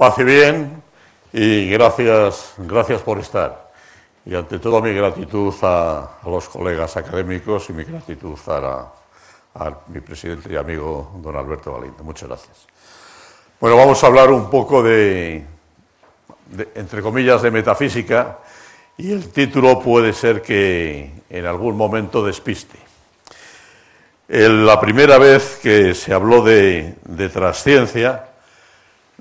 Paz bien y gracias, gracias por estar. Y ante todo mi gratitud a, los colegas académicos y mi gratitud a, mi presidente y amigo don Alberto Valiente. Muchas gracias. Bueno, vamos a hablar un poco de, entre comillas, de metafísica y el título puede ser que en algún momento despiste. la primera vez que se habló de, de trasciencia,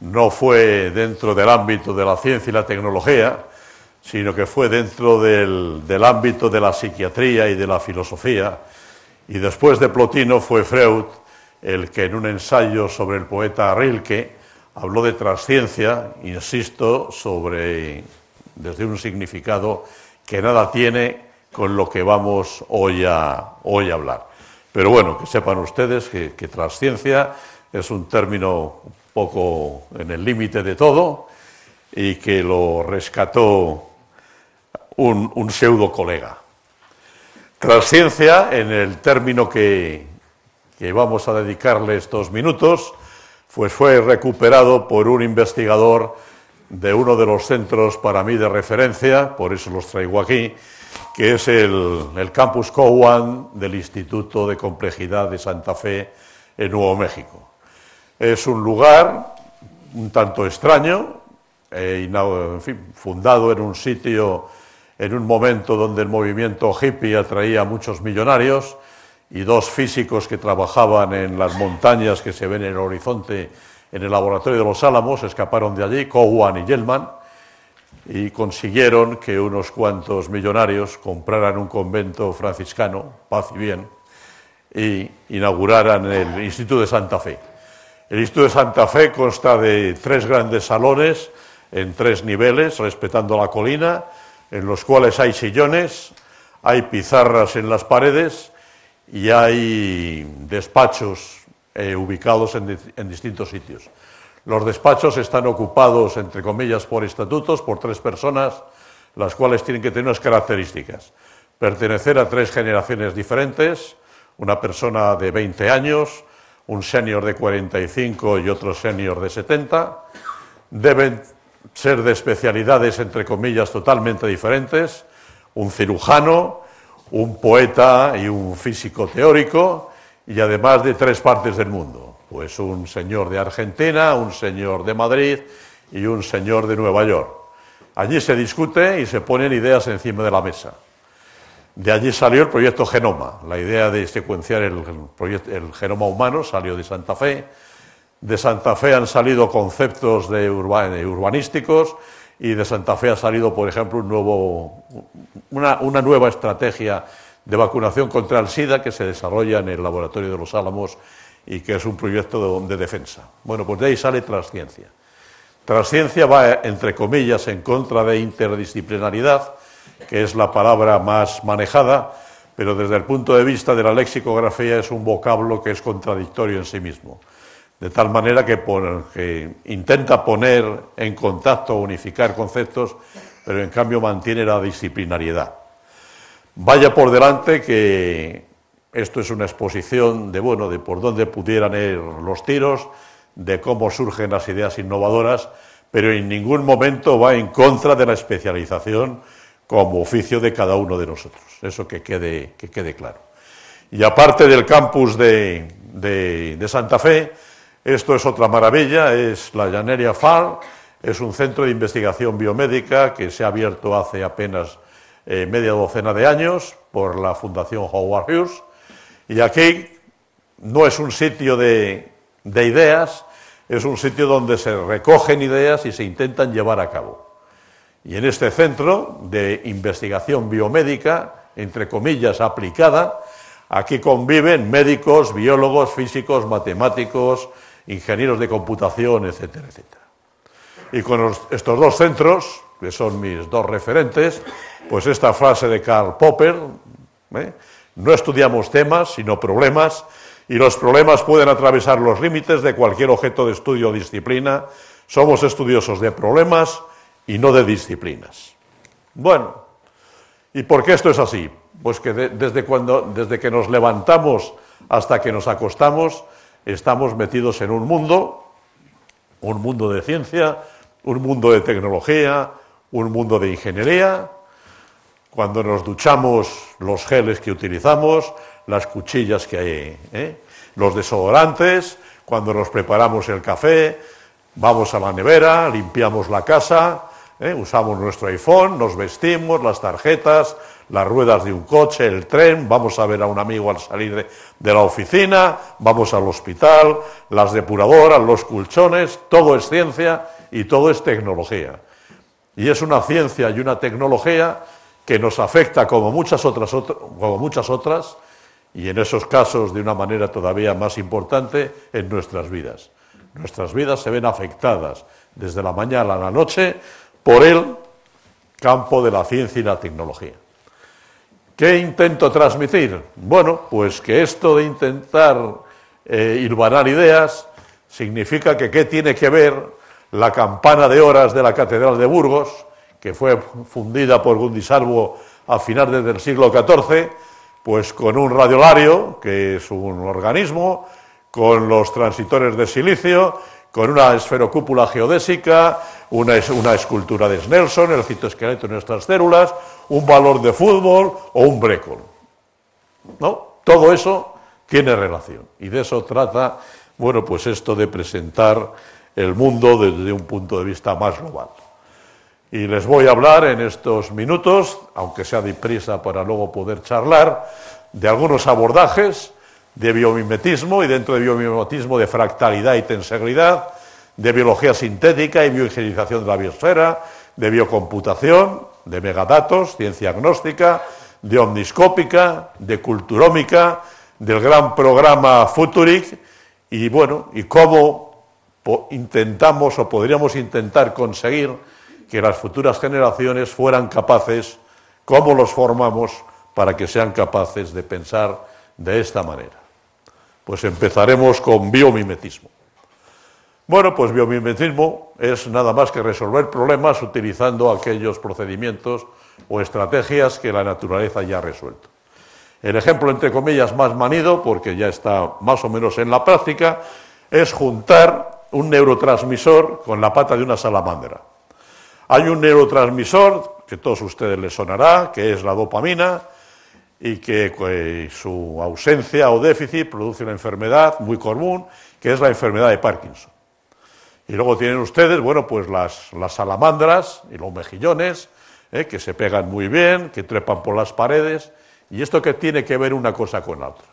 no fue dentro del ámbito de la ciencia y la tecnología, sino que fue dentro del, ámbito de la psiquiatría y de la filosofía. Y después de Plotino fue Freud el que en un ensayo sobre el poeta Rilke habló de transciencia, insisto, sobre desde un significado que nada tiene con lo que vamos hoy a, hoy a hablar. Pero bueno, que sepan ustedes que, que transciencia es un término poco en el límite de todo y que lo rescató un, pseudo colega. Transciencia, en el término que, vamos a dedicarle estos minutos, pues fue recuperado por un investigador de uno de los centros para mí de referencia, por eso los traigo aquí, que es el, el campus Cowan del Instituto de Complejidad de Santa Fe en Nuevo México. Es un lugar un tanto extraño, eh, fundado en un sitio, en un momento donde el movimiento hippie atraía a muchos millonarios y dos físicos que trabajaban en las montañas que se ven en el horizonte en el laboratorio de los Álamos, escaparon de allí, Cowan y Yellman, y consiguieron que unos cuantos millonarios compraran un convento franciscano, paz y bien, e inauguraran el Instituto de Santa Fe. El Instituto de Santa Fe consta de tres grandes salones en tres niveles, respetando la colina, en los cuales hay sillones, hay pizarras en las paredes y hay despachos eh, ubicados en, en distintos sitios. Los despachos están ocupados, entre comillas, por estatutos, por tres personas, las cuales tienen que tener unas características. Pertenecer a tres generaciones diferentes, una persona de 20 años, un senior de 45 y otro senior de 70. Deben ser de especialidades, entre comillas, totalmente diferentes. Un cirujano, un poeta y un físico teórico, y además de tres partes del mundo. Pues un señor de Argentina, un señor de Madrid y un señor de Nueva York. Allí se discute y se ponen ideas encima de la mesa. De allí salió el proyecto Genoma. La idea de secuenciar el, genoma humano salió de Santa Fe. De Santa Fe han salido conceptos de urbanísticos y de Santa Fe ha salido, por ejemplo, una, nueva estrategia de vacunación contra el SIDA que se desarrolla en el laboratorio de los Álamos y que es un proyecto de, de defensa. Bueno, pues de ahí sale Transciencia. Transciencia va, entre comillas, en contra de interdisciplinaridad que es la palabra más manejada, pero desde el punto de vista de la lexicografía es un vocablo que es contradictorio en sí mismo. De tal manera que, intenta poner en contacto, unificar conceptos, pero en cambio mantiene la disciplinariedad. Vaya por delante que esto es una exposición de, bueno, de por dónde pudieran ir los tiros, de cómo surgen las ideas innovadoras, pero en ningún momento va en contra de la especialización como oficio de cada uno de nosotros. Eso que quede, quede claro. Y aparte del campus de, Santa Fe, esto es otra maravilla, es la Llaneria FAR, es un centro de investigación biomédica que se ha abierto hace apenas eh, media docena de años por la Fundación Howard Hughes. Y aquí no es un sitio de ideas, es un sitio donde se recogen ideas y se intentan llevar a cabo. Y en este centro de investigación biomédica, entre comillas, aplicada, aquí conviven médicos, biólogos, físicos, matemáticos, ingenieros de computación, etcétera, etcétera. Y con estos dos centros, que son mis dos referentes, pues esta frase de Karl Popper, ¿eh? no estudiamos temas, sino problemas, y los problemas pueden atravesar los límites de cualquier objeto de estudio o disciplina. Somos estudiosos de problemas y no de disciplinas. Bueno, ¿y por qué esto es así? Pues que desde, cuando, desde que nos levantamos hasta que nos acostamos, estamos metidos en un mundo, un mundo de ciencia, un mundo de tecnología, un mundo de ingeniería. Cuando nos duchamos, los geles que utilizamos, las cuchillas que hay, ¿eh? los desodorantes, cuando nos preparamos el café, vamos a la nevera, limpiamos la casa, ¿eh? Usamos nuestro iPhone, nos vestimos, las tarjetas, las ruedas de un coche, el tren, vamos a ver a un amigo al salir de, la oficina, vamos al hospital, las depuradoras, los colchones, todo es ciencia y todo es tecnología. Y es una ciencia y una tecnología que nos afecta como muchas otras, como muchas otras y en esos casos de una manera todavía más importante en nuestras vidas. Nuestras vidas se ven afectadas desde la mañana a la noche por el campo de la ciencia y la tecnología. ¿Qué intento transmitir? Bueno, pues que esto de intentar eh, ideas significa que qué tiene que ver la campana de horas de la Catedral de Burgos, que fue fundida por Gundisarbo a finales del siglo XIV, pues con un radiolario, que es un organismo, con los transitores de silicio, con una esferocúpula geodésica, una, escultura de Snelson, el citoesqueleto de nuestras células, un valor de fútbol o un brécol. ¿No? Todo eso tiene relación. Y de eso trata, bueno, pues esto de presentar el mundo desde un punto de vista más global. Y les voy a hablar en estos minutos, aunque sea deprisa para luego poder charlar, de algunos abordajes de biomimetismo y dentro de biomimetismo de fractalidad y tensegridad, de biología sintética y bioingenierización de la biosfera, de biocomputación, de megadatos, ciencia agnóstica, de omniscópica, de culturómica, del gran programa Futuric, y bueno, y cómo intentamos o podríamos intentar conseguir que las futuras generaciones fueran capaces, cómo los formamos para que sean capaces de pensar de esta manera. Pues empezaremos con biomimetismo. Bueno, pues biomimetismo es nada más que resolver problemas utilizando aquellos procedimientos o estrategias que la naturaleza ya ha resuelto. El ejemplo, entre comillas, más manido, porque ya está más o menos en la práctica, es juntar un neurotransmisor con la pata de una salamandra. Hay un neurotransmisor que todos ustedes les sonará, que es la dopamina, y que eh, su ausencia o déficit produce una enfermedad muy común, que es la enfermedad de Parkinson. Y luego tienen ustedes, bueno, pues las, salamandras y los mejillones, eh, que se pegan muy bien, que trepan por las paredes. ¿Y esto qué tiene que ver una cosa con la otra?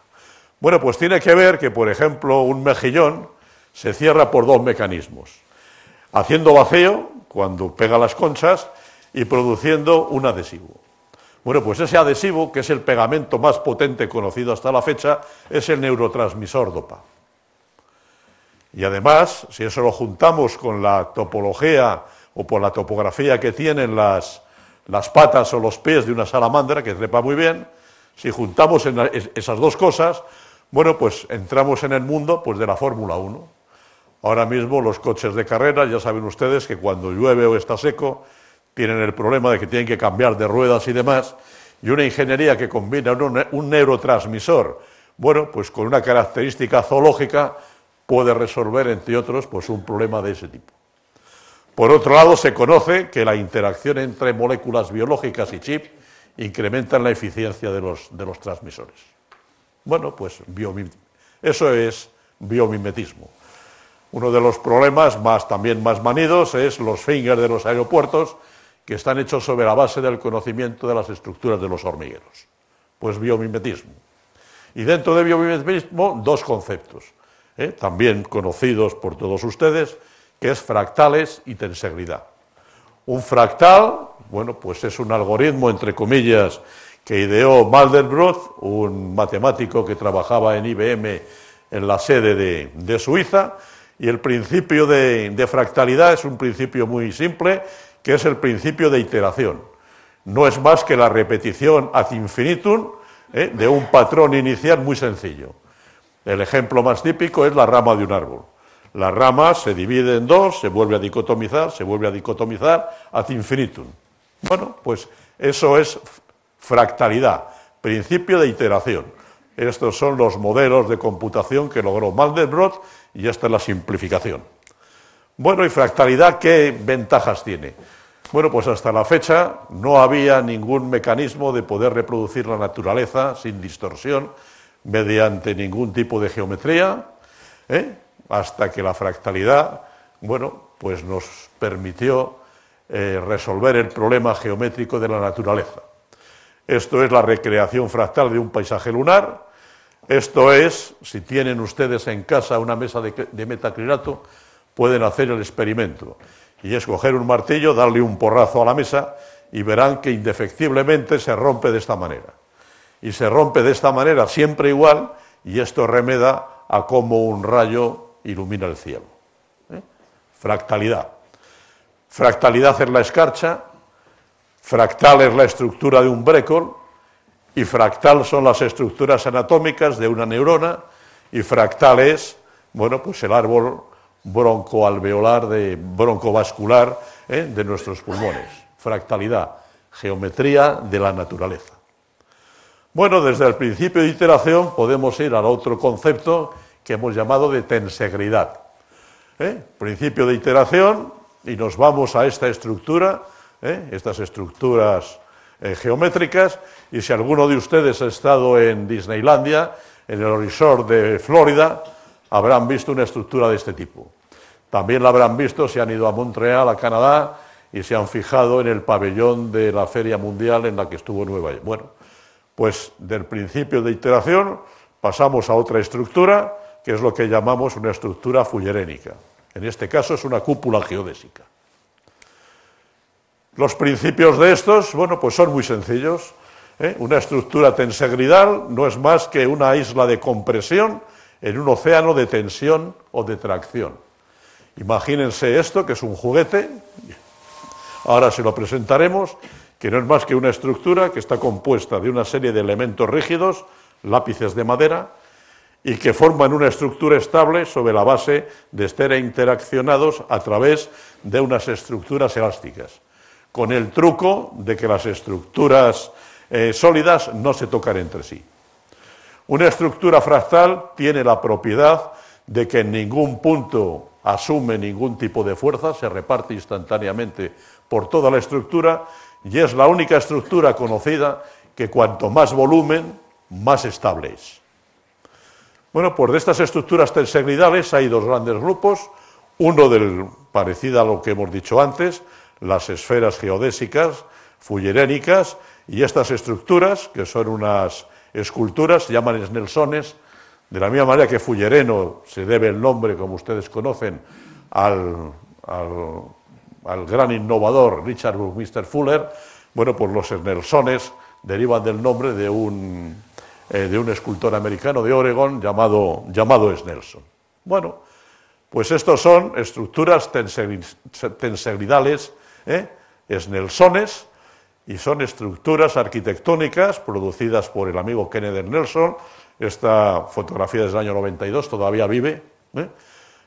Bueno, pues tiene que ver que, por ejemplo, un mejillón se cierra por dos mecanismos. Haciendo vacío, cuando pega las conchas, y produciendo un adhesivo. Bueno, pues ese adhesivo, que es el pegamento más potente conocido hasta la fecha, es el neurotransmisor DOPA. Y además, si eso lo juntamos con la topología o por la topografía que tienen las, patas o los pies de una salamandra que trepa muy bien, si juntamos esas dos cosas, bueno, pues entramos en el mundo pues, de la Fórmula 1. Ahora mismo los coches de carrera, ya saben ustedes que cuando llueve o está seco, tienen el problema de que tienen que cambiar de ruedas y demás, y una ingeniería que combina un, un neurotransmisor, bueno, pues con una característica zoológica, puede resolver, entre otros, pues un problema de ese tipo. Por otro lado, se conoce que la interacción entre moléculas biológicas y chip incrementa la eficiencia de los, de los transmisores. Bueno, pues eso es biomimetismo. Uno de los problemas más, también más manidos es los fingers de los aeropuertos, que están hechos sobre la base del conocimiento de las estructuras de los hormigueros. Pues biomimetismo. Y dentro de biomimetismo, dos conceptos. ¿eh? también conocidos por todos ustedes, que es fractales y tensegridad. Un fractal, bueno, pues es un algoritmo, entre comillas, que ideó Mandelbrot, un matemático que trabajaba en IBM en la sede de, Suiza, y el principio de, fractalidad es un principio muy simple, que es el principio de iteración. No es más que la repetición ad infinitum ¿eh? de un patrón inicial muy sencillo. El ejemplo más típico es la rama de un árbol. La rama se divide en dos, se vuelve a dicotomizar, se vuelve a dicotomizar ad infinitum. Bueno, pues eso es fractalidad, principio de iteración. Estos son los modelos de computación que logró Mandelbrot y esta es la simplificación. Bueno, y fractalidad, ¿qué ventajas tiene? Bueno, pues hasta la fecha no había ningún mecanismo de poder reproducir la naturaleza sin distorsión mediante ningún tipo de geometría, ¿eh? hasta que la fractalidad, bueno, pues nos permitió eh, resolver el problema geométrico de la naturaleza. Esto es la recreación fractal de un paisaje lunar. Esto es, si tienen ustedes en casa una mesa de, de pueden hacer el experimento. Y es coger un martillo, darle un porrazo a la mesa y verán que indefectiblemente se rompe de esta manera y se rompe de esta manera, siempre igual, y esto remeda a cómo un rayo ilumina el cielo. ¿eh? Fractalidad. Fractalidad es la escarcha, fractal es la estructura de un brécol, y fractal son las estructuras anatómicas de una neurona, y fractal es, bueno, pues el árbol broncoalveolar, de, broncovascular ¿eh? de nuestros pulmones. Fractalidad, geometría de la naturaleza. Bueno, desde el principio de iteración podemos ir al otro concepto que hemos llamado de tensegridad. ¿Eh? Principio de iteración y nos vamos a esta estructura, ¿eh? estas estructuras eh, geométricas, y si alguno de ustedes ha estado en Disneylandia, en el resort de Florida, habrán visto una estructura de este tipo. También la habrán visto si han ido a Montreal, a Canadá, y se han fijado en el pabellón de la Feria Mundial en la que estuvo Nueva York. Bueno, pues del principio de iteración pasamos a otra estructura, que es lo que llamamos una estructura fullerénica. En este caso es una cúpula geodésica. Los principios de estos, bueno, pues son muy sencillos. ¿eh? Una estructura tensegridal no es más que una isla de compresión en un océano de tensión o de tracción. Imagínense esto, que es un juguete, ahora se lo presentaremos, que no es más que una estructura que está compuesta de una serie de elementos rígidos, lápices de madera, y que forman una estructura estable sobre la base de estar interaccionados a través de unas estructuras elásticas, con el truco de que las estructuras eh, sólidas no se tocan entre sí. Una estructura fractal tiene la propiedad de que en ningún punto asume ningún tipo de fuerza, se reparte instantáneamente por toda la estructura y es la única estructura conocida que cuanto más volumen, más estable es. Bueno, pues de estas estructuras tensegridales hay dos grandes grupos, uno del parecido a lo que hemos dicho antes, las esferas geodésicas, fullerénicas, y estas estructuras, que son unas esculturas, se llaman esnelsones, de la misma manera que Fullereno se debe el nombre, como ustedes conocen, al al gran innovador Richard Buckminster Fuller, bueno, pues los Snelsones derivan del nombre de un, eh, de un escultor americano de Oregon llamado, llamado Snelson. Bueno, pues estos son estructuras tensegridales, ¿eh? Snelsones, y son estructuras arquitectónicas producidas por el amigo Kenneth Nelson. Esta fotografía es del año 92, todavía vive. ¿eh?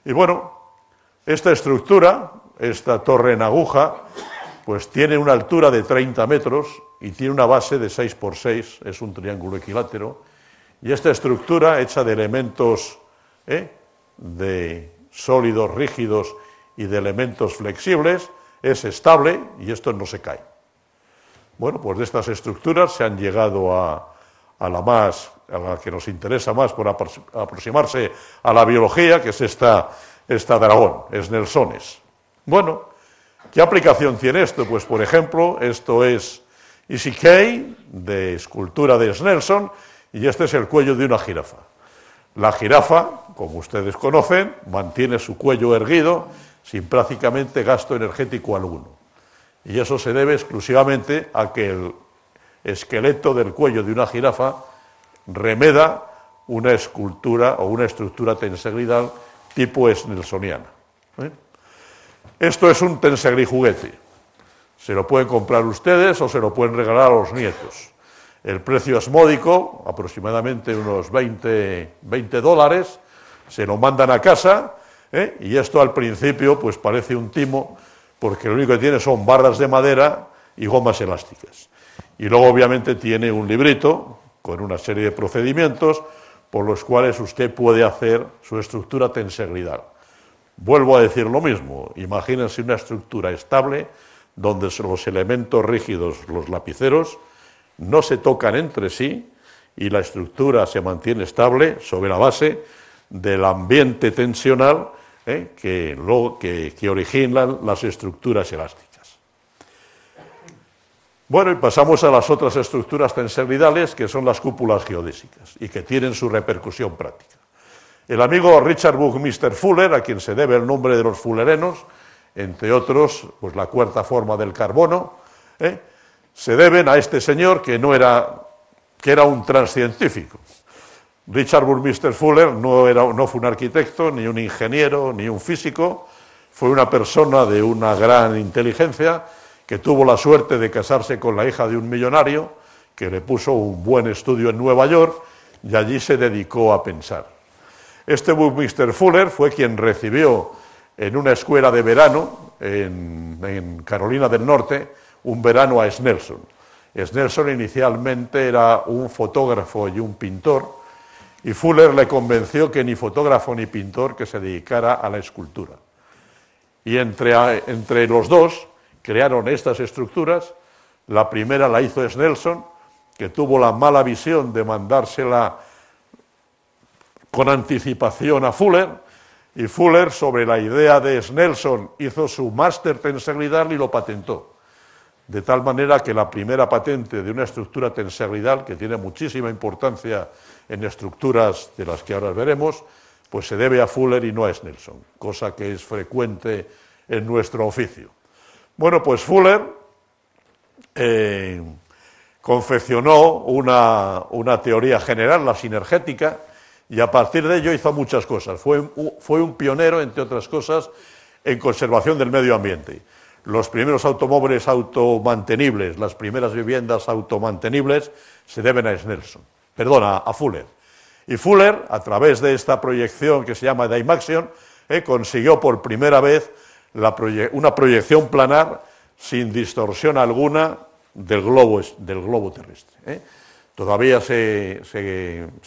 Y bueno, esta estructura esta torre en aguja, pues tiene una altura de 30 metros y tiene una base de 6 por 6, es un triángulo equilátero, y esta estructura hecha de elementos ¿eh? de sólidos rígidos y de elementos flexibles es estable y esto no se cae. Bueno, pues de estas estructuras se han llegado a, la más a la que nos interesa más por aproximarse a la biología, que es esta, esta dragón, es Nelsones. Bueno, ¿qué aplicación tiene esto? Pues, por ejemplo, esto es Easy de escultura de Snelson, y este es el cuello de una jirafa. La jirafa, como ustedes conocen, mantiene su cuello erguido sin prácticamente gasto energético alguno. Y eso se debe exclusivamente a que el esqueleto del cuello de una jirafa remeda una escultura o una estructura tensegridal tipo snelsoniana. ¿eh? Esto es un juguete Se lo pueden comprar ustedes o se lo pueden regalar a los nietos. El precio es módico, aproximadamente unos 20, dólares. Se lo mandan a casa ¿eh? y esto al principio pues parece un timo porque lo único que tiene son barras de madera y gomas elásticas. Y luego obviamente tiene un librito con una serie de procedimientos por los cuales usted puede hacer su estructura tensegridal. Vuelvo a decir lo mismo, Imagínense una estructura estable donde los elementos rígidos, los lapiceros, no se tocan entre sí y la estructura se mantiene estable sobre la base del ambiente tensional ¿eh? que, que, originan las estructuras elásticas. Bueno, y pasamos a las otras estructuras tenservidales, que son las cúpulas geodésicas y que tienen su repercusión práctica. El amigo Richard Buckminster Fuller, a quien se debe el nombre de los fullerenos, entre otros, pues la cuarta forma del carbono, ¿eh? se deben a este señor que no era, que era un transcientífico. Richard Mister Fuller no, era, no fue un arquitecto, ni un ingeniero, ni un físico, fue una persona de una gran inteligencia que tuvo la suerte de casarse con la hija de un millonario que le puso un buen estudio en Nueva York y allí se dedicó a pensar. Este Mr. Fuller fue quien recibió en una escuela de verano en, Carolina del Norte un verano a Snelson. Snelson inicialmente era un fotógrafo y un pintor, y Fuller le convenció que ni fotógrafo ni pintor que se dedicara a la escultura. Y entre, entre los dos crearon estas estructuras. La primera la hizo Snelson, que tuvo la mala visión de mandársela con anticipación a Fuller, y Fuller, sobre la idea de Snelson, hizo su máster tensegridal y lo patentó. De tal manera que la primera patente de una estructura tensegridal, que tiene muchísima importancia en estructuras de las que ahora veremos, pues se debe a Fuller y no a Snelson, cosa que es frecuente en nuestro oficio. Bueno, pues Fuller eh, confeccionó una teoría general, la sinergética, y a partir de ello hizo muchas cosas. Fue, un pionero, entre otras cosas, en conservación del medio ambiente. Los primeros automóviles automantenibles, las primeras viviendas automantenibles, se deben a perdona, a Fuller. Y Fuller, a través de esta proyección que se llama Dymaxion, eh, consiguió por primera vez una proyección planar sin distorsión alguna del globo, del globo terrestre. Eh. Todavía se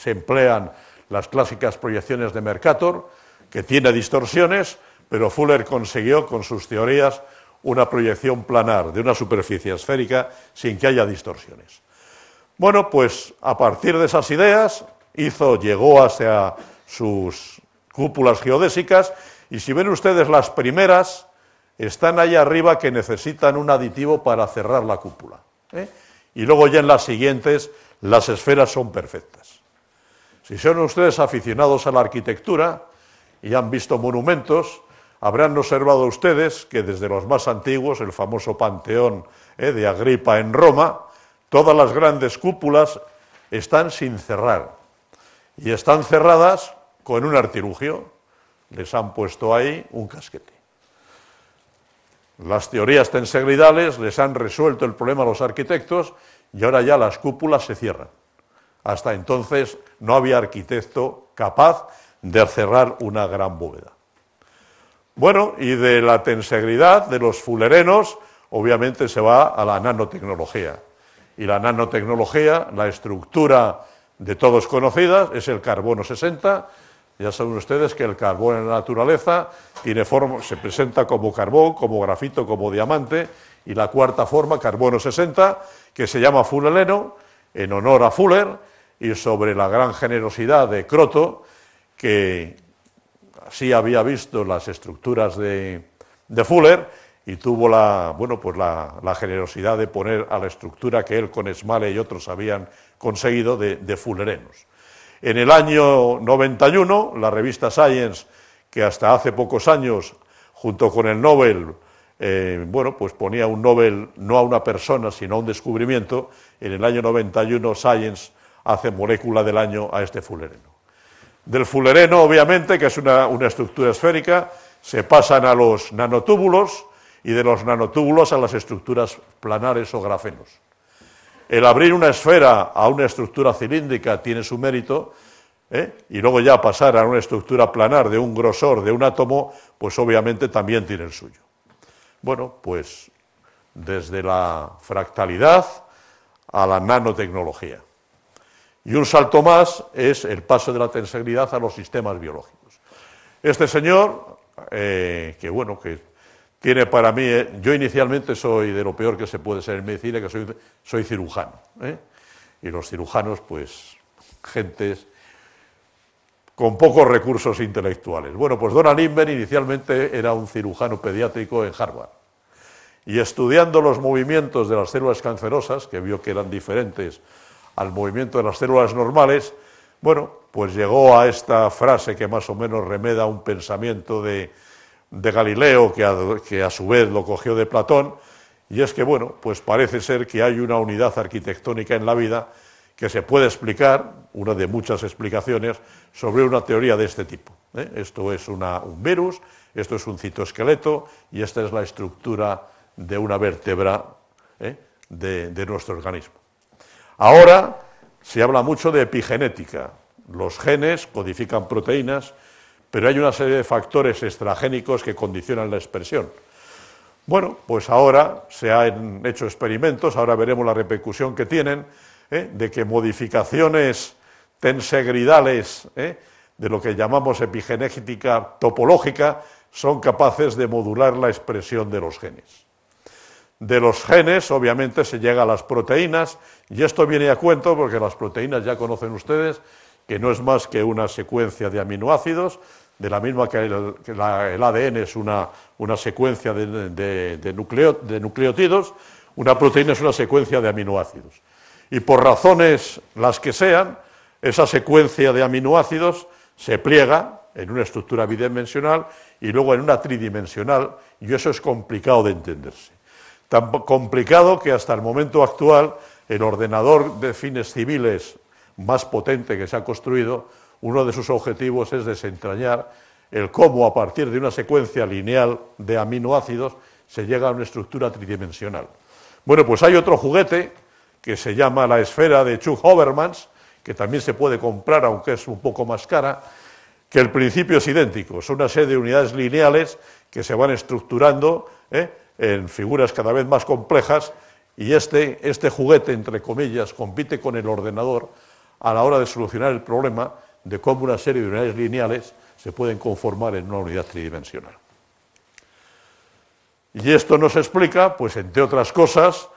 emplean las clásicas proyecciones de Mercator, que tiene distorsiones, pero Fuller consiguió con sus teorías una proyección planar de una superficie esférica sin que haya distorsiones. Bueno, pues a partir de esas ideas hizo, llegó hacia sus cúpulas geodésicas y si ven ustedes las primeras, están allá arriba que necesitan un aditivo para cerrar la cúpula. ¿eh? Y luego ya en las siguientes las esferas son perfectas. Si son ustedes aficionados a la arquitectura y han visto monumentos, habrán observado ustedes que desde los más antiguos, el famoso Panteón eh, de Agripa en Roma, todas las grandes cúpulas están sin cerrar. Y están cerradas con un artilugio. Les han puesto ahí un casquete. Las teorías tensegridales les han resuelto el problema a los arquitectos y ahora ya las cúpulas se cierran. Hasta entonces no había arquitecto capaz de cerrar una gran bóveda. Bueno, y de la tensegridad de los fullerenos, obviamente se va a la nanotecnología. Y la nanotecnología, la estructura de todos conocidas, es el carbono 60. Ya saben ustedes que el carbono en la naturaleza tiene se presenta como carbón, como grafito, como diamante, y la cuarta forma, carbono 60, que se llama fullereno, en honor a Fuller, y sobre la gran generosidad de Croto, que así había visto las estructuras de, Fuller y tuvo la, bueno, pues la, generosidad de poner a la estructura que él con Smale y otros habían conseguido de, Fullerenos. En el año 91, la revista Science, que hasta hace pocos años, junto con el Nobel, eh, bueno, pues ponía un Nobel no a una persona, sino a un descubrimiento, en el año 91 Science hace molécula del año a este fulereno. Del fulereno, obviamente, que es una, estructura esférica, se pasan a los nanotúbulos y de los nanotúbulos a las estructuras planares o grafenos. El abrir una esfera a una estructura cilíndrica tiene su mérito, ¿eh? y luego ya pasar a una estructura planar de un grosor de un átomo, pues obviamente también tiene el suyo. Bueno, pues desde la fractalidad a la nanotecnología. Y un salto más es el paso de la tensegridad a los sistemas biológicos. Este señor, eh, que bueno, que tiene para mí, eh, yo inicialmente soy de lo peor que se puede ser en medicina, que soy, cirujano. ¿eh? Y los cirujanos, pues, gentes con pocos recursos intelectuales. Bueno, pues Donald Inver inicialmente era un cirujano pediátrico en Harvard. Y estudiando los movimientos de las células cancerosas, que vio que eran diferentes al movimiento de las células normales, bueno, pues llegó a esta frase que más o menos remeda un pensamiento de, Galileo, que a, su vez lo cogió de Platón, y es que, bueno, pues parece ser que hay una unidad arquitectónica en la vida que se puede explicar, una de muchas explicaciones, sobre una teoría de este tipo. ¿eh? Esto es un virus, esto es un citoesqueleto y esta es la estructura de una vértebra ¿eh? de nuestro organismo. Ahora se habla mucho de epigenética. Los genes codifican proteínas, pero hay una serie de factores extragénicos que condicionan la expresión. Bueno, pues ahora se han hecho experimentos, ahora veremos la repercusión que tienen, ¿eh? de que modificaciones tensegridales ¿eh? de lo que llamamos epigenética topológica son capaces de modular la expresión de los genes de los genes, obviamente se llega a las proteínas, y esto viene a cuento porque las proteínas ya conocen ustedes que no es más que una secuencia de aminoácidos, de la misma que el, ADN es una, secuencia de, de, de nucleótidos, una proteína es una secuencia de aminoácidos. Y por razones las que sean, esa secuencia de aminoácidos se pliega en una estructura bidimensional y luego en una tridimensional, y eso es complicado de entenderse tan complicado que hasta el momento actual el ordenador de fines civiles más potente que se ha construido, uno de sus objetivos es desentrañar el cómo a partir de una secuencia lineal de aminoácidos se llega a una estructura tridimensional. Bueno, pues hay otro juguete que se llama la esfera de Chuck Oberman's, que también se puede comprar, aunque es un poco más cara, que el principio es idéntico. Son una serie de unidades lineales que se van estructurando ¿eh? en figuras cada vez más complejas y este, este, juguete, entre comillas, compite con el ordenador a la hora de solucionar el problema de cómo una serie de unidades lineales se pueden conformar en una unidad tridimensional. Y esto nos explica, pues entre otras cosas,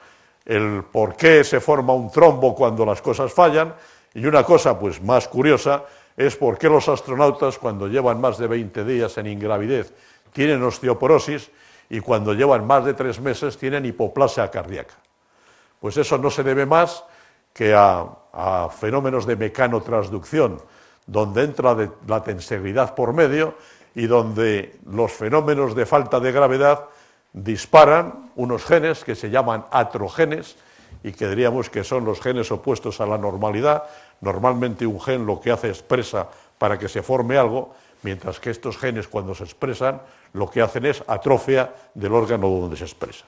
el por qué se forma un trombo cuando las cosas fallan, y una cosa pues más curiosa es por qué los astronautas cuando llevan más de 20 días en ingravidez tienen osteoporosis y cuando llevan más de tres meses tienen hipoplasia cardíaca. Pues eso no se debe más que a, fenómenos de mecanotransducción, donde entra la tensegridad por medio y donde los fenómenos de falta de gravedad disparan unos genes que se llaman atrogenes y que diríamos que son los genes opuestos a la normalidad. Normalmente un gen lo que hace es presa para que se forme algo mientras que estos genes cuando se expresan lo que hacen es atrofia del órgano donde se expresan.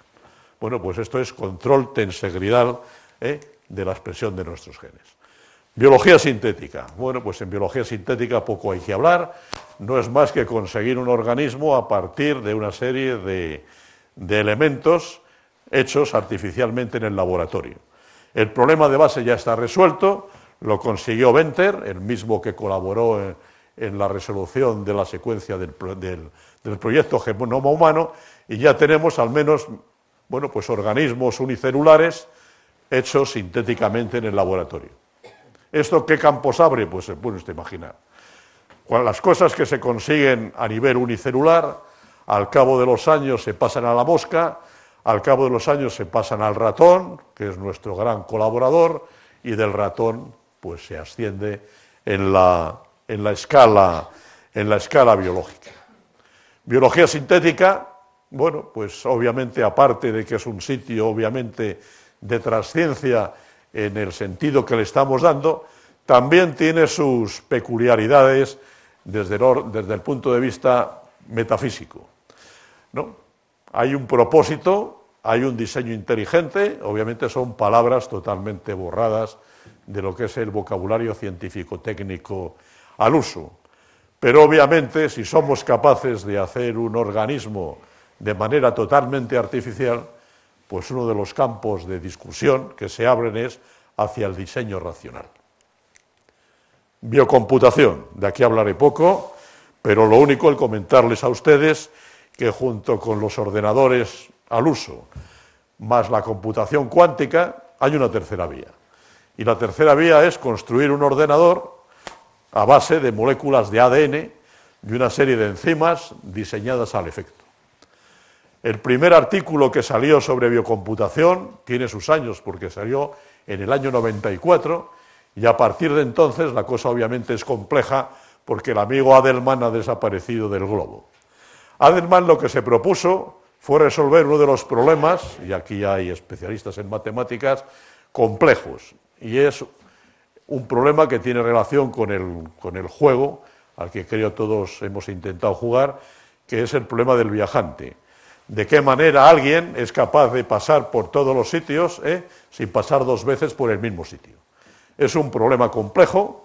Bueno, pues esto es control tensegridal ¿eh? de la expresión de nuestros genes. Biología sintética. Bueno, pues en biología sintética poco hay que hablar. No es más que conseguir un organismo a partir de una serie de, de elementos hechos artificialmente en el laboratorio. El problema de base ya está resuelto, lo consiguió Venter, el mismo que colaboró en, eh, en la resolución de la secuencia del, proyecto genoma humano y ya tenemos al menos bueno, pues organismos unicelulares hechos sintéticamente en el laboratorio. ¿Esto qué campos abre? Pues se eh, puede usted imaginar. Cuando las cosas que se consiguen a nivel unicelular, al cabo de los años se pasan a la mosca, al cabo de los años se pasan al ratón, que es nuestro gran colaborador, y del ratón pues se asciende en la, en la escala, en la escala biológica. Biología sintética, bueno, pues obviamente, aparte de que es un sitio, obviamente, de trasciencia en el sentido que le estamos dando, también tiene sus peculiaridades desde el, punto de vista metafísico. Hay un propósito, hay un diseño inteligente, obviamente son palabras totalmente borradas de lo que es el vocabulario científico-técnico al uso. Pero obviamente, si somos capaces de hacer un organismo de manera totalmente artificial, pues uno de los campos de discusión que se abren es hacia el diseño racional. Biocomputación, de aquí hablaré poco, pero lo único el comentarles a ustedes que junto con los ordenadores al uso, más la computación cuántica, hay una tercera vía. Y la tercera vía es construir un ordenador a base de moléculas de ADN y una serie de enzimas diseñadas al efecto. El primer artículo que salió sobre biocomputación tiene sus años porque salió en el año 94 y a partir de entonces la cosa obviamente es compleja porque el amigo Adelman ha desaparecido del globo. Adelman lo que se propuso fue resolver uno de los problemas, y aquí hay especialistas en matemáticas, complejos, y es un problema que tiene relación con el, juego, al que creo todos hemos intentado jugar, que es el problema del viajante. De qué manera alguien es capaz de pasar por todos los sitios ¿eh? sin pasar dos veces por el mismo sitio. Es un problema complejo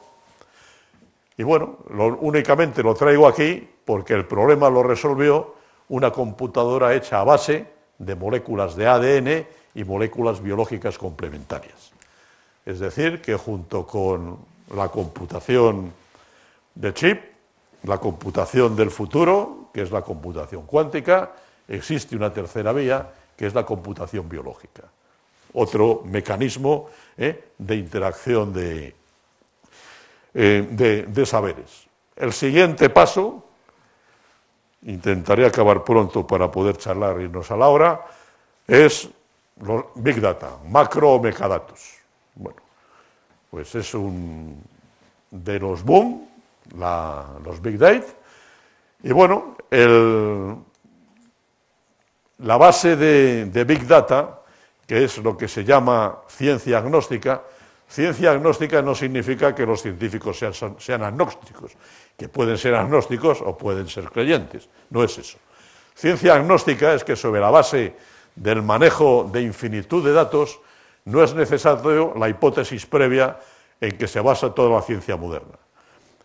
y bueno, únicamente lo traigo aquí porque el problema lo resolvió una computadora hecha a base de moléculas de ADN y moléculas biológicas complementarias. Es decir, que junto con la computación de chip, la computación del futuro, que es la computación cuántica, existe una tercera vía, que es la computación biológica. Otro mecanismo ¿eh? de interacción eh, de, saberes. El siguiente paso, intentaré acabar pronto para poder charlar y e irnos a la hora, es los Big Data, macro o mecadatos. Bueno, pues es un de los boom, los big data, y bueno, la base de, big data, que es lo que se llama ciencia agnóstica, Ciencia agnóstica no significa que los científicos sean, agnósticos, que pueden ser agnósticos o pueden ser creyentes, no es eso. Ciencia agnóstica es que sobre la base del manejo de infinitud de datos no es necesario la hipótesis previa en que se basa toda la ciencia moderna.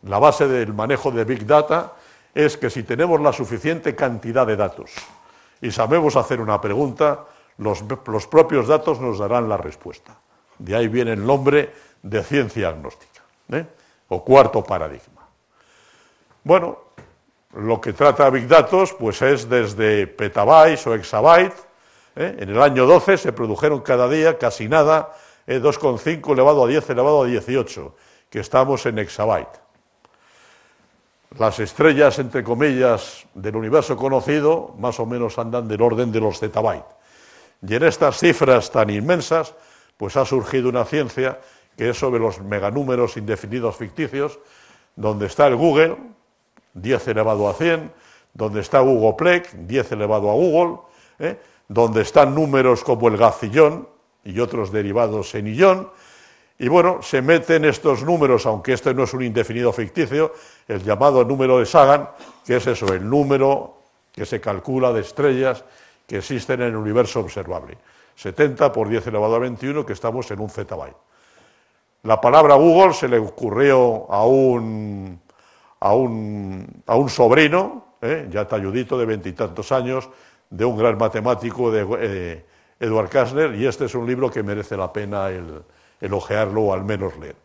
La base del manejo de Big Data es que si tenemos la suficiente cantidad de datos y sabemos hacer una pregunta, los, propios datos nos darán la respuesta. De ahí viene el nombre de ciencia agnóstica, ¿eh? o cuarto paradigma. Bueno, lo que trata Big Data pues es desde petabytes o exabytes ¿eh? En el año 12 se produjeron cada día casi nada, 2,5 eh, elevado a 10 elevado a 18, que estamos en exabyte. Las estrellas, entre comillas, del universo conocido, más o menos andan del orden de los zettabyte. Y en estas cifras tan inmensas, pues ha surgido una ciencia que es sobre los meganúmeros indefinidos ficticios, donde está el Google, 10 elevado a 100, donde está Google 10 elevado a Google, ¿eh? donde están números como el gacillón y otros derivados en illón. Y bueno, se meten estos números, aunque este no es un indefinido ficticio, el llamado número de Sagan, que es eso, el número que se calcula de estrellas que existen en el universo observable. 70 por 10 elevado a 21, que estamos en un zettabyte. La palabra Google se le ocurrió a un, a un, a un sobrino, ¿eh? ya talludito de veintitantos años, de un gran matemático, de eh, Edward Kastner, y este es un libro que merece la pena el, o al menos leer.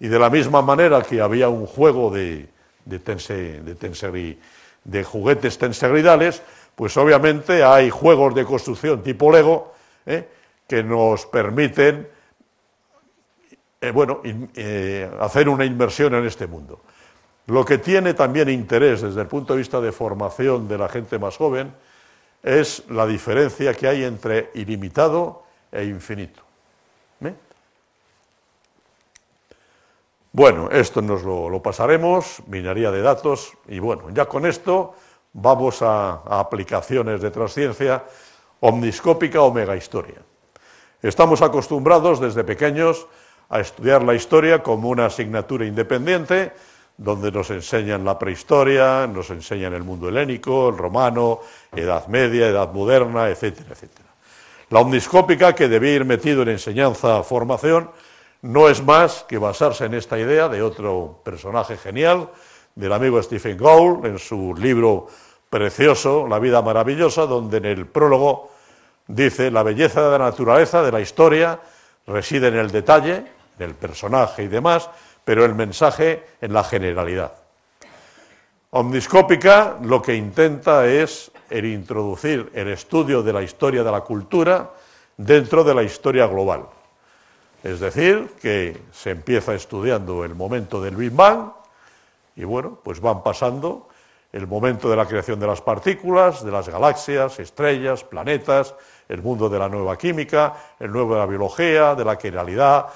Y de la misma manera que había un juego de, de, de, de juguetes tensegridales, pues obviamente hay juegos de construcción tipo Lego eh, que nos permiten eh, hacer una inversión en este mundo. Lo que tiene también interés desde el punto de vista de formación de la gente más joven es la diferencia que hay entre ilimitado e infinito. ¿Eh? Bueno, esto nos lo, pasaremos, minería de datos, y bueno, ya con esto vamos a, a aplicaciones de transciencia omniscópica o megahistoria. Estamos acostumbrados desde pequeños a estudiar la historia como una asignatura independiente donde nos enseñan la prehistoria, nos enseñan el mundo helénico, el romano, Edad Media, Edad Moderna, etcétera, etcétera. La omniscópica, que debía ir metido en enseñanza-formación, no es más que basarse en esta idea de otro personaje genial, del amigo Stephen Gould, en su libro precioso, La vida maravillosa, donde en el prólogo dice, la belleza de la naturaleza, de la historia, reside en el detalle, en el personaje y demás, pero el mensaje en la generalidad. Omniscópica lo que intenta es el introducir el estudio de la historia de la cultura dentro de la historia global. Es decir, que se empieza estudiando el momento del Big Bang y bueno, pues van pasando el momento de la creación de las partículas, de las galaxias, estrellas, planetas, el mundo de la nueva química, el nuevo de la biología, de la quiralidad,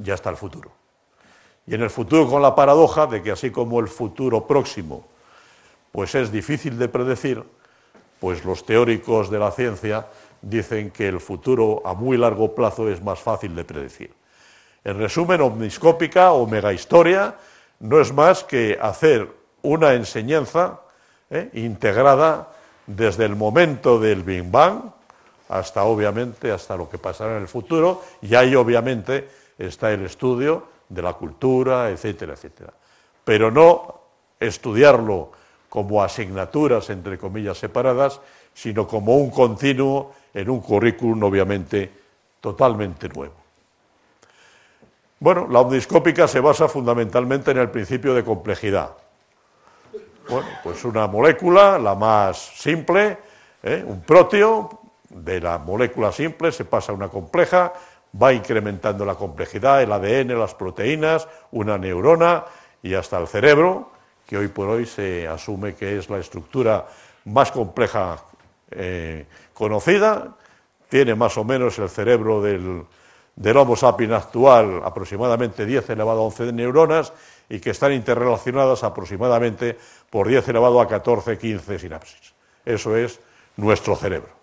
...ya está hasta el futuro. Y en el futuro con la paradoja de que así como el futuro próximo pues es difícil de predecir, pues los teóricos de la ciencia dicen que el futuro a muy largo plazo es más fácil de predecir. En resumen, omniscópica o megahistoria no es más que hacer una enseñanza ¿eh? integrada desde el momento del Big Bang hasta obviamente hasta lo que pasará en el futuro y ahí obviamente está el estudio de la cultura, etcétera, etcétera. Pero no estudiarlo como asignaturas, entre comillas, separadas, sino como un continuo en un currículum, obviamente, totalmente nuevo. Bueno, la ondiscópica se basa fundamentalmente en el principio de complejidad. Bueno, pues una molécula, la más simple, ¿eh? un proteo, de la molécula simple se pasa a una compleja, va incrementando la complejidad, el ADN, las proteínas, una neurona y hasta el cerebro, que hoy por hoy se asume que es la estructura más compleja eh, conocida. Tiene más o menos el cerebro del, del Homo sapiens actual aproximadamente 10 elevado a 11 neuronas y que están interrelacionadas aproximadamente por 10 elevado a 14, 15 sinapsis. Eso es nuestro cerebro.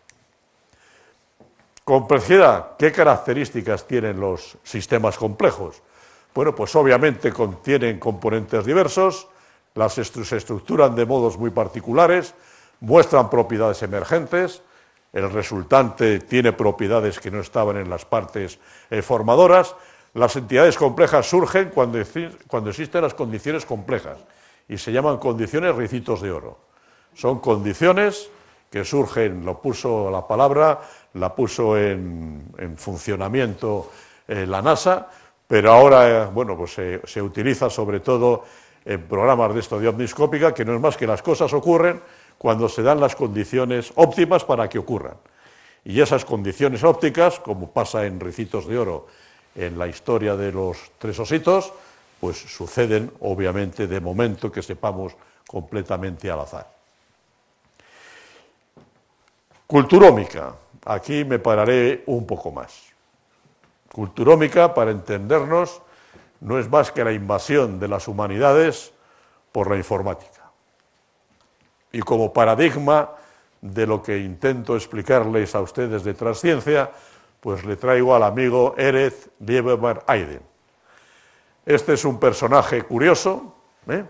Complejidad. ¿Qué características tienen los sistemas complejos? Bueno, pues obviamente contienen componentes diversos, las se estructuran de modos muy particulares, muestran propiedades emergentes, el resultante tiene propiedades que no estaban en las partes eh, formadoras. Las entidades complejas surgen cuando, cuando existen las condiciones complejas y se llaman condiciones ricitos de oro. Son condiciones que surgen, lo puso la palabra la puso en, funcionamiento eh, la NASA, pero ahora eh, bueno, pues, se utiliza sobre todo en programas de estudio omniscópica, que no es más que las cosas ocurren cuando se dan las condiciones óptimas para que ocurran. Y esas condiciones ópticas, como pasa en Ricitos de Oro en la historia de los tres ositos, pues suceden obviamente de momento que sepamos completamente al azar. Culturómica. Aquí me pararé un poco más. Culturómica, para entendernos, no es más que la invasión de las humanidades por la informática. Y como paradigma de lo que intento explicarles a ustedes de Transciencia, pues le traigo al amigo Erez Lieberman Aiden. Este es un personaje curioso. ¿eh?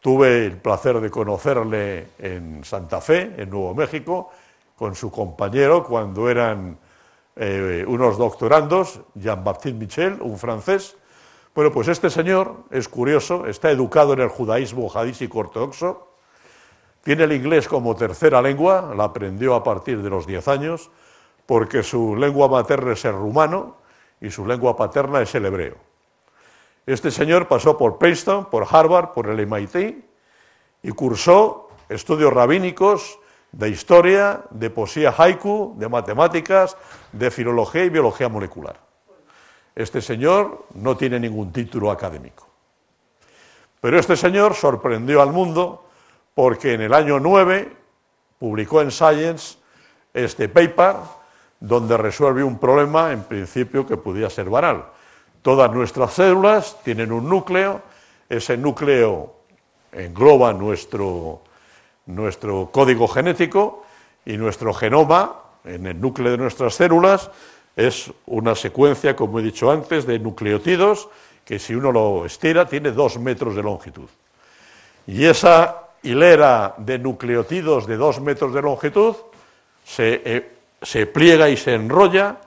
Tuve el placer de conocerle en Santa Fe, en Nuevo México, con su compañero cuando eran eh, unos doctorandos, Jean-Baptiste Michel, un francés. Bueno, pues este señor es curioso, está educado en el judaísmo jadísico ortodoxo, tiene el inglés como tercera lengua, la aprendió a partir de los 10 años, porque su lengua materna es el rumano y su lengua paterna es el hebreo. Este señor pasó por Princeton, por Harvard, por el MIT y cursó estudios rabínicos de historia, de poesía haiku, de matemáticas, de filología y biología molecular. Este señor no tiene ningún título académico. Pero este señor sorprendió al mundo porque en el año 9 publicó en Science este paper donde resuelve un problema en principio que podía ser banal. Todas nuestras células tienen un núcleo, ese núcleo engloba nuestro, nuestro código genético y nuestro genoma, en el núcleo de nuestras células, es una secuencia, como he dicho antes, de nucleotidos que si uno lo estira tiene dos metros de longitud. Y esa hilera de nucleotidos de dos metros de longitud se, eh, se pliega y se enrolla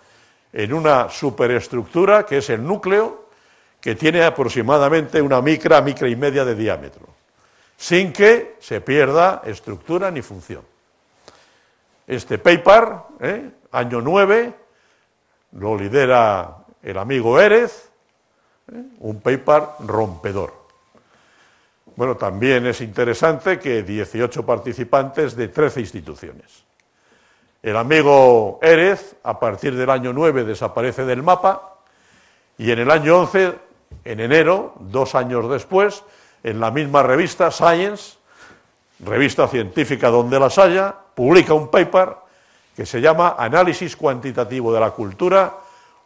en una superestructura que es el núcleo, que tiene aproximadamente una micra, micra y media de diámetro sin que se pierda estructura ni función. Este paper, ¿eh? año 9, lo lidera el amigo Erez, ¿eh? un paper rompedor. Bueno, también es interesante que 18 participantes de 13 instituciones. El amigo Erez, a partir del año 9, desaparece del mapa y en el año 11, en enero, dos años después, en la misma revista Science, revista científica donde las haya, publica un paper que se llama Análisis cuantitativo de la cultura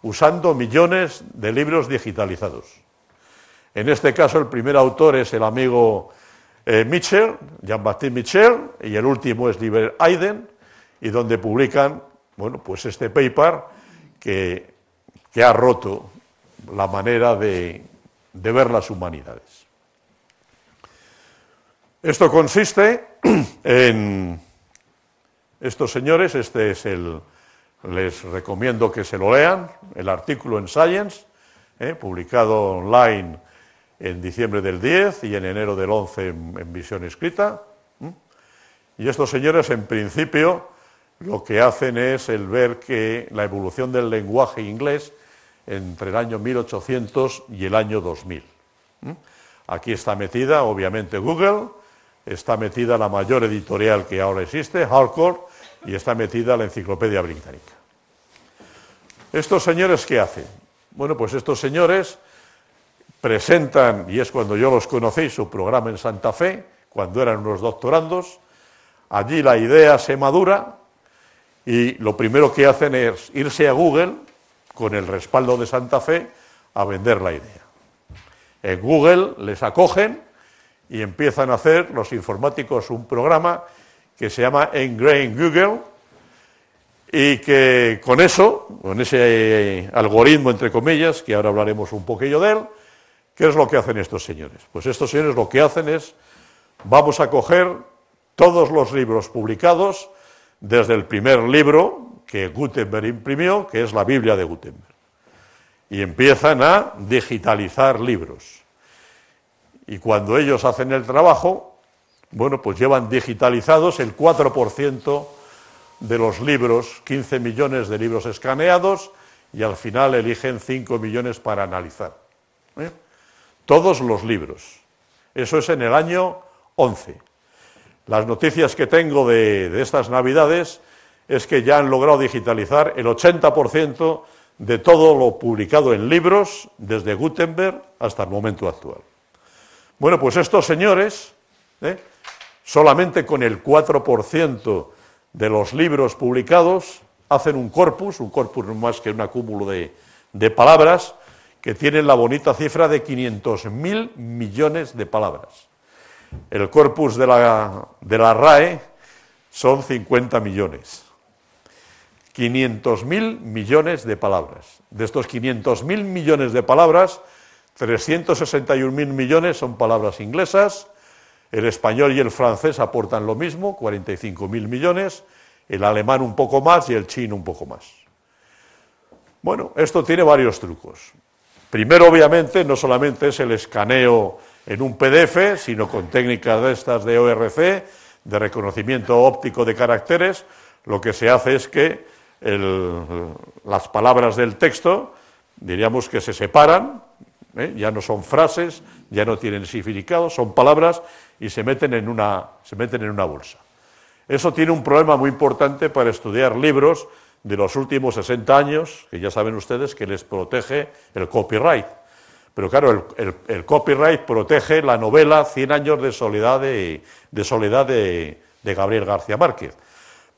usando millones de libros digitalizados. En este caso el primer autor es el amigo eh, Mitchell, Jean-Baptiste Mitchell, y el último es Liber Aiden, y donde publican bueno, pues este paper que, ha roto la manera de ver las humanidades. Esto consiste en estos señores, este es el, les recomiendo que se lo lean, el artículo en Science, eh, publicado online en diciembre del 10 y en enero del 11 en, visión escrita. Y estos señores, en principio, lo que hacen es el ver que la evolución del lenguaje inglés entre el año 1800 y el año 2000. Aquí está metida, obviamente, Google, está metida la mayor editorial que ahora existe, Hardcore, y está metida la Enciclopedia Británica. ¿Estos señores qué hacen? Bueno, pues estos señores presentan, y es cuando yo los conocí, su programa en Santa Fe, cuando eran unos doctorandos. Allí la idea se madura y lo primero que hacen es irse a Google, con el respaldo de Santa Fe, a vender la idea. En Google les acogen y empiezan a hacer los informáticos un programa que se llama Engrain Google y que con eso, con ese eh, algoritmo entre comillas, que ahora hablaremos un poquillo de él, ¿qué es lo que hacen estos señores? Pues estos señores lo que hacen es, vamos a coger todos los libros publicados desde el primer libro que Gutenberg imprimió, que es la Biblia de Gutenberg, y empiezan a digitalizar libros y cuando ellos hacen el trabajo, bueno, pues llevan digitalizados el 4% de los libros, 15 millones de libros escaneados, y al final eligen 5 millones para analizar. ¿eh? Todos los libros. Eso es en el año 11. Las noticias que tengo de, de estas navidades es que ya han logrado digitalizar el 80% de todo lo publicado en libros desde Gutenberg hasta el momento actual. Bueno, pues estos señores, ¿eh? solamente con el 4% de los libros publicados, hacen un corpus, un corpus no más que un acúmulo de, palabras, que tienen la bonita cifra de 500.000 millones de palabras. El corpus de la, de la RAE son 50 millones. 500.000 millones de palabras. De estos 500.000 millones de palabras, 361.000 millones son palabras inglesas, el español y el francés aportan lo mismo, 45.000 millones, el alemán un poco más y el chino un poco más. Bueno, esto tiene varios trucos. Primero, obviamente, no solamente es el escaneo en un PDF, sino con técnicas de estas de ORC, de reconocimiento óptico de caracteres, lo que se hace es que las palabras del texto, diríamos que se separan, ¿eh? Ya no son frases, ya no tienen significado, son palabras y se meten, en una, se meten en una bolsa. Eso tiene un problema muy importante para estudiar libros de los últimos 60 años, que ya saben ustedes que les protege el copyright. Pero claro, el, copyright protege la novela Cien años de soledad, de, soledad de, de Gabriel García Márquez.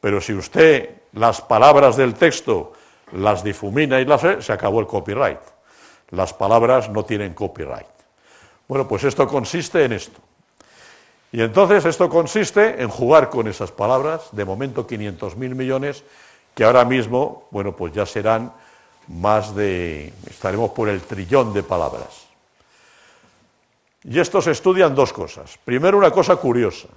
Pero si usted las palabras del texto las difumina y las... se acabó el copyright. Las palabras no tienen copyright. Bueno, pues esto consiste en esto. Y entonces esto consiste en jugar con esas palabras, de momento 500.000 millones, que ahora mismo, bueno, pues ya serán más de, estaremos por el trillón de palabras. Y estos estudian dos cosas. Primero, una cosa curiosa.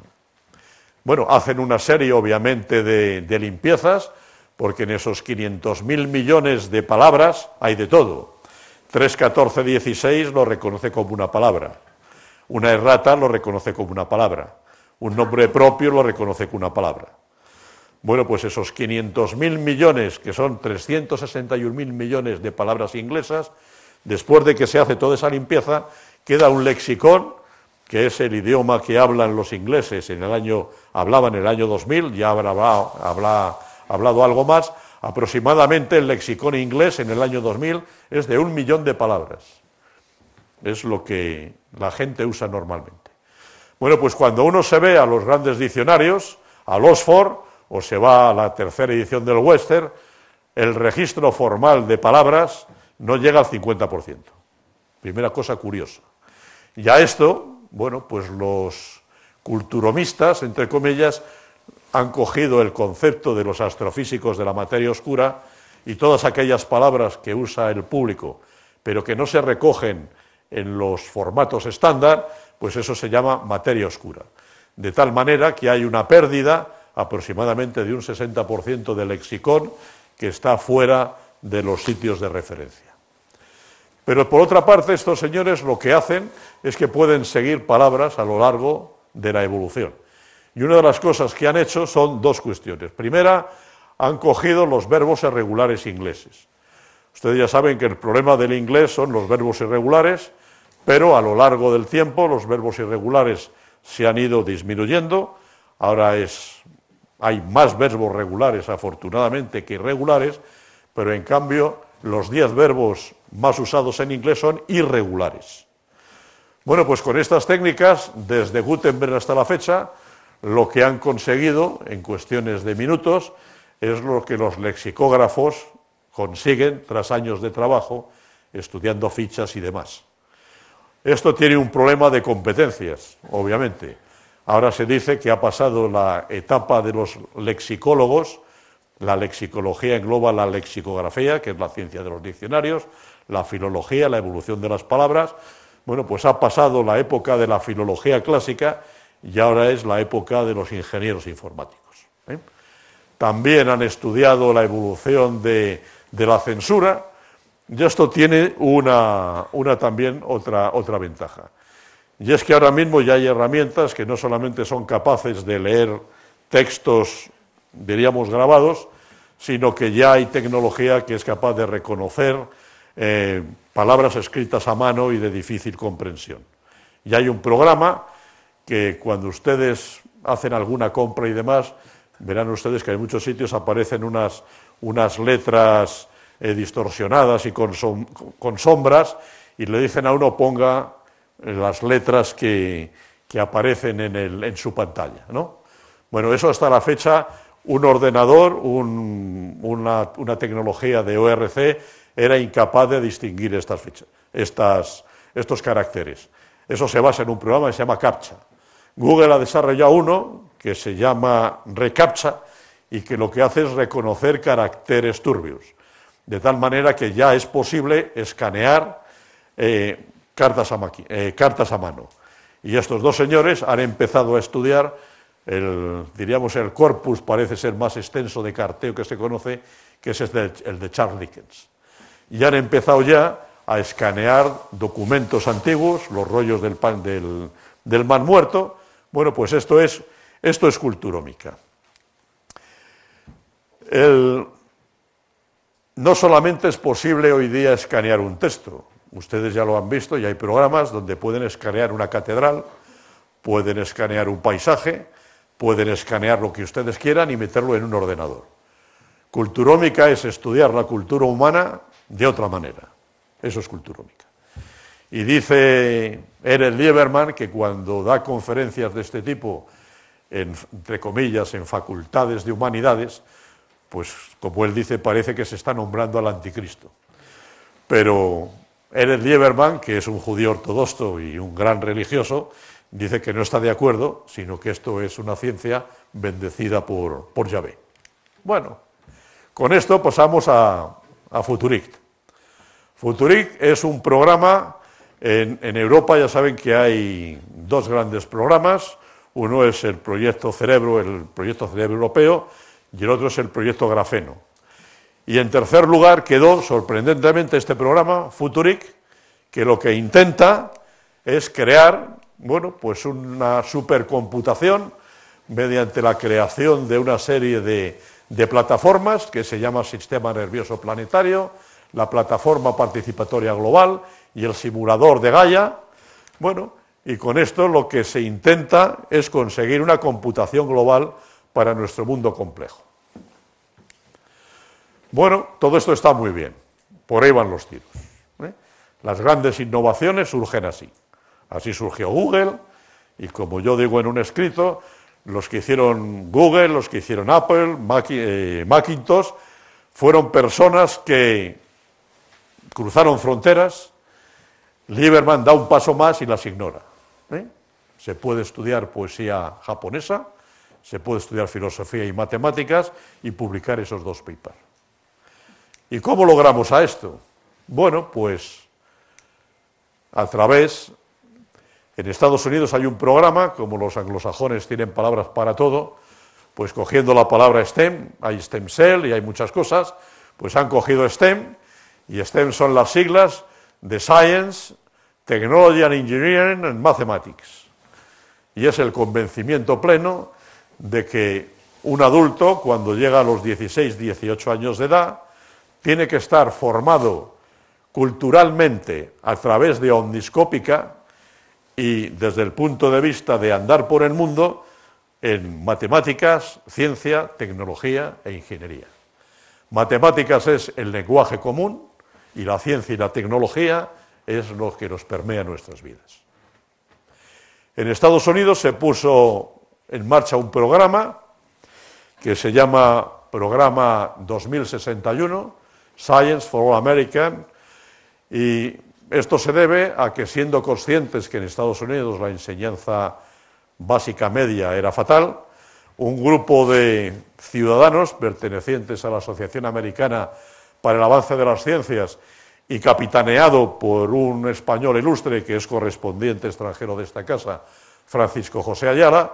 Bueno, hacen una serie, obviamente, de, limpiezas, porque en esos 500.000 millones de palabras hay de todo. 3.14.16 lo reconoce como una palabra. Una errata lo reconoce como una palabra. Un nombre propio lo reconoce como una palabra. Bueno, pues esos 500.000 millones, que son 361.000 millones de palabras inglesas, después de que se hace toda esa limpieza, queda un lexicón, que es el idioma que hablan los ingleses en el año, hablaban en el año 2000, ya habrá, habrá hablado algo más, Aproximadamente el lexicón inglés en el año 2000 es de un millón de palabras. Es lo que la gente usa normalmente. Bueno, pues cuando uno se ve a los grandes diccionarios, los Ford... o se va a la tercera edición del Webster, el registro formal de palabras no llega al 50%. Primera cosa curiosa. Y a esto, bueno, pues los culturomistas, entre comillas, han cogido el concepto de los astrofísicos de la materia oscura y todas aquellas palabras que usa el público, pero que no se recogen en los formatos estándar, pues eso se llama materia oscura. De tal manera que hay una pérdida aproximadamente de un 60% del lexicón que está fuera de los sitios de referencia. Pero por otra parte, estos señores lo que hacen es que pueden seguir palabras a lo largo de la evolución. Y una de las cosas que han hecho son dos cuestiones. Primera, han cogido los verbos irregulares ingleses. Ustedes ya saben que el problema del inglés son los verbos irregulares, pero a lo largo del tiempo los verbos irregulares se han ido disminuyendo. Ahora es, hay más verbos regulares, afortunadamente, que irregulares, pero en cambio los diez verbos más usados en inglés son irregulares. Bueno, pues con estas técnicas, desde Gutenberg hasta la fecha, lo que han conseguido en cuestiones de minutos es lo que los lexicógrafos consiguen tras años de trabajo estudiando fichas y demás. Esto tiene un problema de competencias, obviamente. Ahora se dice que ha pasado la etapa de los lexicólogos, la lexicología engloba la lexicografía, que es la ciencia de los diccionarios, la filología, la evolución de las palabras. Bueno, pues ha pasado la época de la filología clásica y ahora es la época de los ingenieros informáticos. ¿eh? También han estudiado la evolución de, la censura, y esto tiene una, también otra, ventaja. Y es que ahora mismo ya hay herramientas que no solamente son capaces de leer textos, diríamos, grabados, sino que ya hay tecnología que es capaz de reconocer eh, palabras escritas a mano y de difícil comprensión. Y hay un programa que cuando ustedes hacen alguna compra y demás, verán ustedes que en muchos sitios aparecen unas, unas letras eh, distorsionadas y con, sombras y le dicen a uno ponga las letras que, aparecen en, el, en, su pantalla. ¿no? Bueno, eso hasta la fecha, un ordenador, una, tecnología de ORC era incapaz de distinguir estas, fichas, estas estos caracteres. Eso se basa en un programa que se llama CAPTCHA. Google ha desarrollado uno que se llama Recaptcha y que lo que hace es reconocer caracteres turbios, de tal manera que ya es posible escanear eh, eh, cartas, a mano. Y estos dos señores han empezado a estudiar el, diríamos, el corpus parece ser más extenso de carteo que se conoce, que es el de Charles Dickens. Y han empezado ya a escanear documentos antiguos, los rollos del, pan, del, del man muerto, bueno, pues esto es, esto es culturómica. no solamente es posible hoy día escanear un texto, ustedes ya lo han visto y hay programas donde pueden escanear una catedral, pueden escanear un paisaje, pueden escanear lo que ustedes quieran y meterlo en un ordenador. Culturómica es estudiar la cultura humana de otra manera. Eso es culturómica. Y dice Eren Lieberman que cuando da conferencias de este tipo, entre comillas, en facultades de humanidades, pues como él dice, parece que se está nombrando al anticristo. Pero Eren Lieberman, que es un judío ortodoxo y un gran religioso, dice que no está de acuerdo, sino que esto es una ciencia bendecida por, por Yahvé. Bueno, con esto pasamos a, a Futuric. Futuric es un programa en, Europa ya saben que hay dos grandes programas. Uno es el proyecto Cerebro, el proyecto Cerebro Europeo, y el otro es el proyecto Grafeno. Y en tercer lugar quedó sorprendentemente este programa, Futuric, que lo que intenta es crear, bueno, pues una supercomputación mediante la creación de una serie de plataformas que se llama Sistema Nervioso Planetario, la Plataforma Participatoria Global y el simulador de Gaia. Bueno, y con esto lo que se intenta es conseguir una computación global para nuestro mundo complejo. Bueno, todo esto está muy bien, por ahí van los tiros. ¿eh? Las grandes innovaciones surgen así. Así surgió Google y como yo digo en un escrito, los que hicieron Google, los que hicieron Apple, eh, Macintosh, fueron personas que cruzaron fronteras, Lieberman da un paso más y las ignora. ¿eh? Se puede estudiar poesía japonesa, se puede estudiar filosofía y matemáticas y publicar esos dos papers. ¿Y cómo logramos a esto? Bueno, pues a través, en Estados Unidos hay un programa, como los anglosajones tienen palabras para todo, pues cogiendo la palabra STEM, hay STEM cell y hay muchas cosas, pues han cogido STEM y STEM son las siglas de Science, Technology and Engineering and Mathematics. Y es el convencimiento pleno de que un adulto, cuando llega a los 16, 18 años de edad, tiene que estar formado culturalmente a través de omniscópica y desde el punto de vista de andar por el mundo en matemáticas, ciencia, tecnología e ingeniería. Matemáticas es el lenguaje común, y la ciencia y la tecnología es lo que nos permea nuestras vidas. En Estados Unidos se puso en marcha un programa que se llama Programa 2061, Science for All American, y esto se debe a que siendo conscientes que en Estados Unidos la enseñanza básica media era fatal, un grupo de ciudadanos pertenecientes a la Asociación Americana para el avance de las ciencias y capitaneado por un español ilustre que es correspondiente extranjero de esta casa, Francisco José Ayala,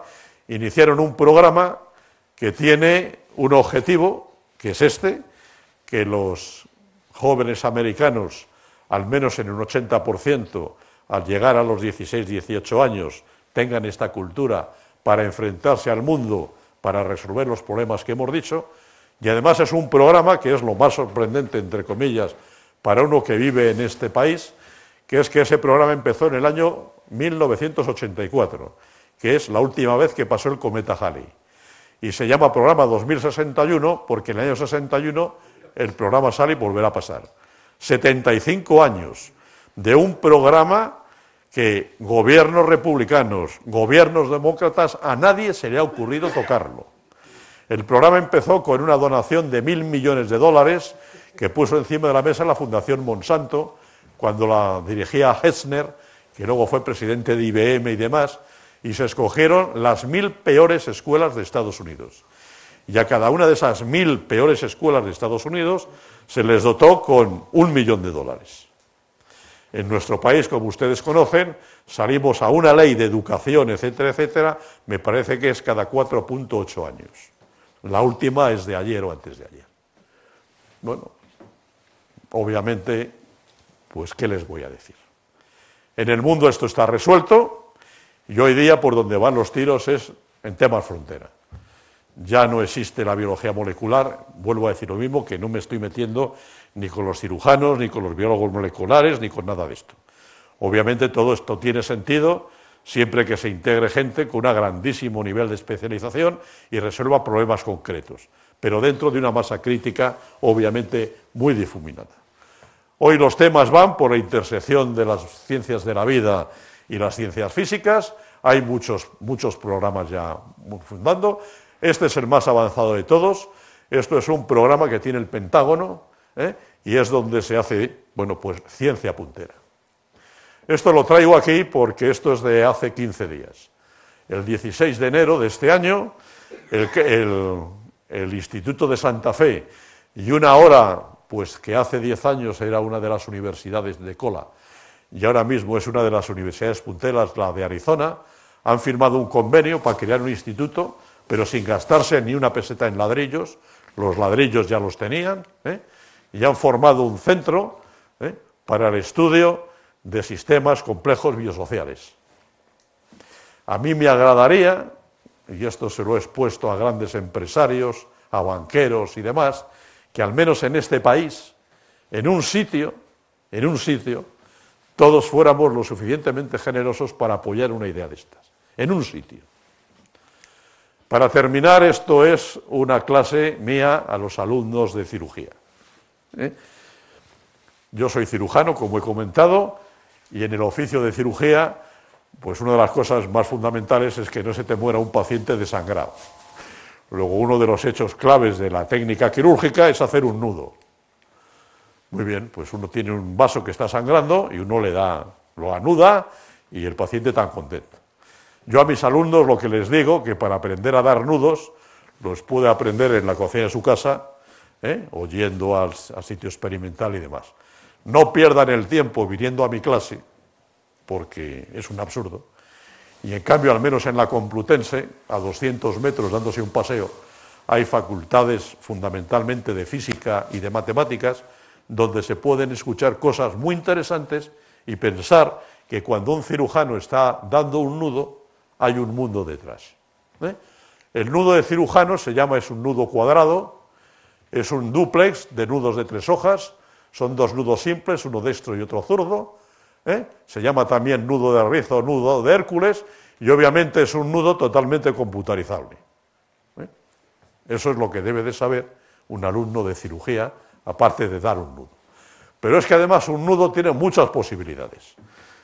iniciaron un programa que tiene un objetivo, que es este, que los jóvenes americanos, al menos en un 80%, al llegar a los 16-18 años, tengan esta cultura para enfrentarse al mundo, para resolver los problemas que hemos dicho, y además es un programa que es lo más sorprendente, entre comillas, para uno que vive en este país, que es que ese programa empezó en el año 1984, que es la última vez que pasó el cometa Halley. Y se llama programa 2061 porque en el año 61 el programa sale y volverá a pasar. 75 años de un programa que gobiernos republicanos, gobiernos demócratas, a nadie se le ha ocurrido tocarlo. El programa empezó con una donación de mil millones de dólares que puso encima de la mesa la Fundación Monsanto, cuando la dirigía Hessner, que luego fue presidente de IBM y demás, y se escogieron las mil peores escuelas de Estados Unidos. Y a cada una de esas mil peores escuelas de Estados Unidos se les dotó con un millón de dólares. En nuestro país, como ustedes conocen, salimos a una ley de educación, etcétera, etcétera, me parece que es cada 4.8 años. La última es de ayer o antes de ayer. Bueno, obviamente, pues ¿qué les voy a decir? En el mundo esto está resuelto y hoy día por donde van los tiros es en temas frontera. Ya no existe la biología molecular, vuelvo a decir lo mismo, que no me estoy metiendo ni con los cirujanos, ni con los biólogos moleculares, ni con nada de esto. Obviamente todo esto tiene sentido siempre que se integre gente con un grandísimo nivel de especialización y resuelva problemas concretos, pero dentro de una masa crítica obviamente muy difuminada. Hoy los temas van por la intersección de las ciencias de la vida y las ciencias físicas. Hay muchos, muchos programas ya fundando. Este es el más avanzado de todos. Esto es un programa que tiene el Pentágono ¿eh? y es donde se hace bueno, pues, ciencia puntera. Esto lo traigo aquí porque esto es de hace 15 días. El 16 de enero de este año, el, Instituto de Santa Fe y una hora, pues que hace 10 años era una de las universidades de cola y ahora mismo es una de las universidades punteras, la de Arizona, han firmado un convenio para crear un instituto, pero sin gastarse ni una peseta en ladrillos, los ladrillos ya los tenían, ¿eh? y han formado un centro ¿eh? para el estudio de sistemas complejos biosociales. A mí me agradaría, y esto se lo he expuesto a grandes empresarios, a banqueros y demás, que al menos en este país, en un sitio, en un sitio, todos fuéramos lo suficientemente generosos para apoyar una idea de estas, en un sitio. Para terminar, esto es una clase mía a los alumnos de cirugía. ¿Eh? Yo soy cirujano, como he comentado, y en el oficio de cirugía, pues una de las cosas más fundamentales es que no se te muera un paciente desangrado. Luego, uno de los hechos claves de la técnica quirúrgica es hacer un nudo. Muy bien, pues uno tiene un vaso que está sangrando y uno le da, lo anuda y el paciente tan contento. Yo a mis alumnos lo que les digo, que para aprender a dar nudos, los puede aprender en la cocina de su casa, ¿eh? o yendo al sitio experimental y demás. No pierdan el tiempo viniendo a mi clase, porque es un absurdo. Y en cambio, al menos en la Complutense, a 200 metros dándose un paseo, hay facultades fundamentalmente de física y de matemáticas donde se pueden escuchar cosas muy interesantes y pensar que cuando un cirujano está dando un nudo, hay un mundo detrás. ¿eh? El nudo de cirujano se llama, es un nudo cuadrado, es un dúplex de nudos de tres hojas, son dos nudos simples, uno destro y otro zurdo. ¿eh? Se llama también nudo de rizo, nudo de Hércules, y obviamente es un nudo totalmente computarizable. ¿eh? Eso es lo que debe de saber un alumno de cirugía, aparte de dar un nudo. Pero es que además un nudo tiene muchas posibilidades.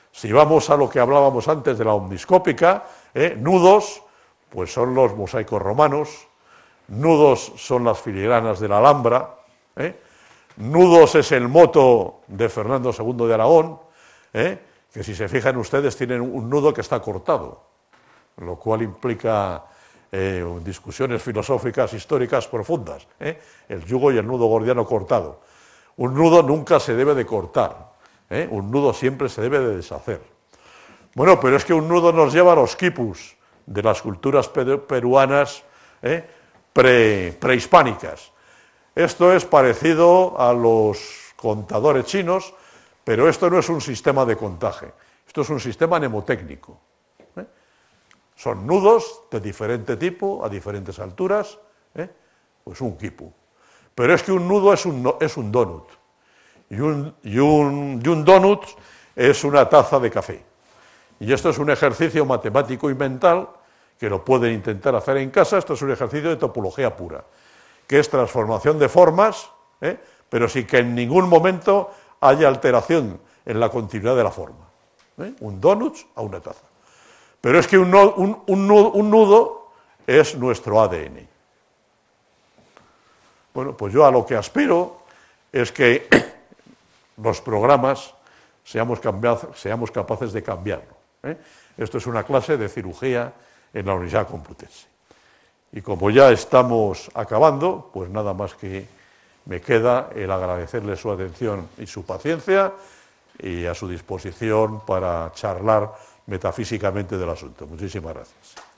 Si vamos a lo que hablábamos antes de la omniscópica, ¿eh? nudos, pues son los mosaicos romanos, nudos son las filigranas de la Alhambra, ¿eh? Nudos es el moto de Fernando II de Aragón, ¿eh? que si se fijan ustedes tienen un nudo que está cortado, lo cual implica eh, discusiones filosóficas, históricas profundas, ¿eh? el yugo y el nudo gordiano cortado. Un nudo nunca se debe de cortar, un nudo siempre se debe de deshacer. Bueno, pero es que un nudo nos lleva a los quipus de las culturas peruanas prehispánicas. Esto es parecido a los contadores chinos, pero esto no es un sistema de contaje, esto es un sistema mnemotécnico. ¿eh? Son nudos de diferente tipo, a diferentes alturas, ¿eh? pues un kipu. Pero es que un nudo es un, es un donut, y un, y un donut es una taza de café. Y esto es un ejercicio matemático y mental que lo pueden intentar hacer en casa, esto es un ejercicio de topología pura que es transformación de formas, ¿eh? pero sin que en ningún momento haya alteración en la continuidad de la forma. ¿eh? Un donut a una taza. Pero es que un, nudo, es nuestro ADN. Bueno, pues yo a lo que aspiro es que los programas seamos, capaces de cambiarlo. ¿eh? Esto es una clase de cirugía en la Universidad Complutense. Y como ya estamos acabando, pues nada más que me queda el agradecerle su atención y su paciencia y a su disposición para charlar metafísicamente del asunto. Muchísimas gracias.